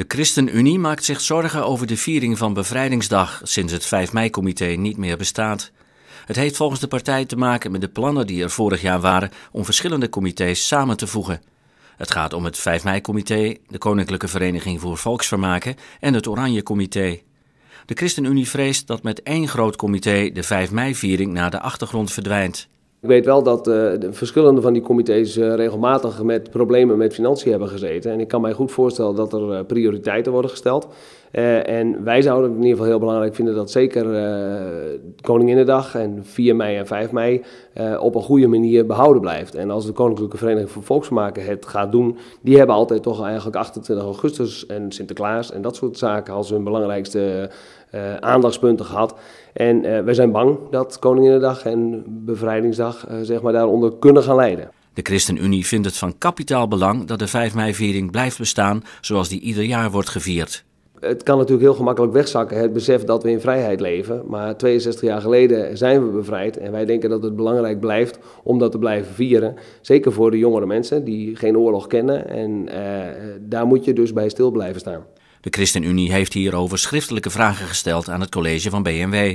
De ChristenUnie maakt zich zorgen over de viering van Bevrijdingsdag sinds het 5 mei-comité niet meer bestaat. Het heeft volgens de partij te maken met de plannen die er vorig jaar waren om verschillende comité's samen te voegen. Het gaat om het 5 mei-comité, de Koninklijke Vereniging voor Volksvermaken en het Oranje Comité. De ChristenUnie vreest dat met één groot comité de 5 mei-viering naar de achtergrond verdwijnt. Ik weet wel dat eh, verschillende van die comité's eh, regelmatig met problemen met financiën hebben gezeten. En ik kan mij goed voorstellen dat er eh, prioriteiten worden gesteld. Eh, en wij zouden het in ieder geval heel belangrijk vinden dat zeker uh, Koninginnedag en 4 mei en 5 mei eh, op een goede manier behouden blijft. En als de Koninklijke Vereniging voor Volksmaken het gaat doen, die hebben altijd toch eigenlijk 28 augustus en Sinterklaas en dat soort zaken als hun belangrijkste aandachtspunten gehad. En wij zijn bang dat Koninginnedag en Bevrijdingsdag zeg maar daaronder kunnen gaan leiden. De ChristenUnie vindt het van kapitaal belang dat de 5 mei-viering blijft bestaan zoals die ieder jaar wordt gevierd het kan natuurlijk heel gemakkelijk wegzakken, het besef dat we in vrijheid leven. Maar 62 jaar geleden zijn we bevrijd en wij denken dat het belangrijk blijft om dat te blijven vieren. Zeker voor de jongere mensen die geen oorlog kennen en eh, daar moet je dus bij stil blijven staan. De ChristenUnie heeft hierover schriftelijke vragen gesteld aan het college van BMW.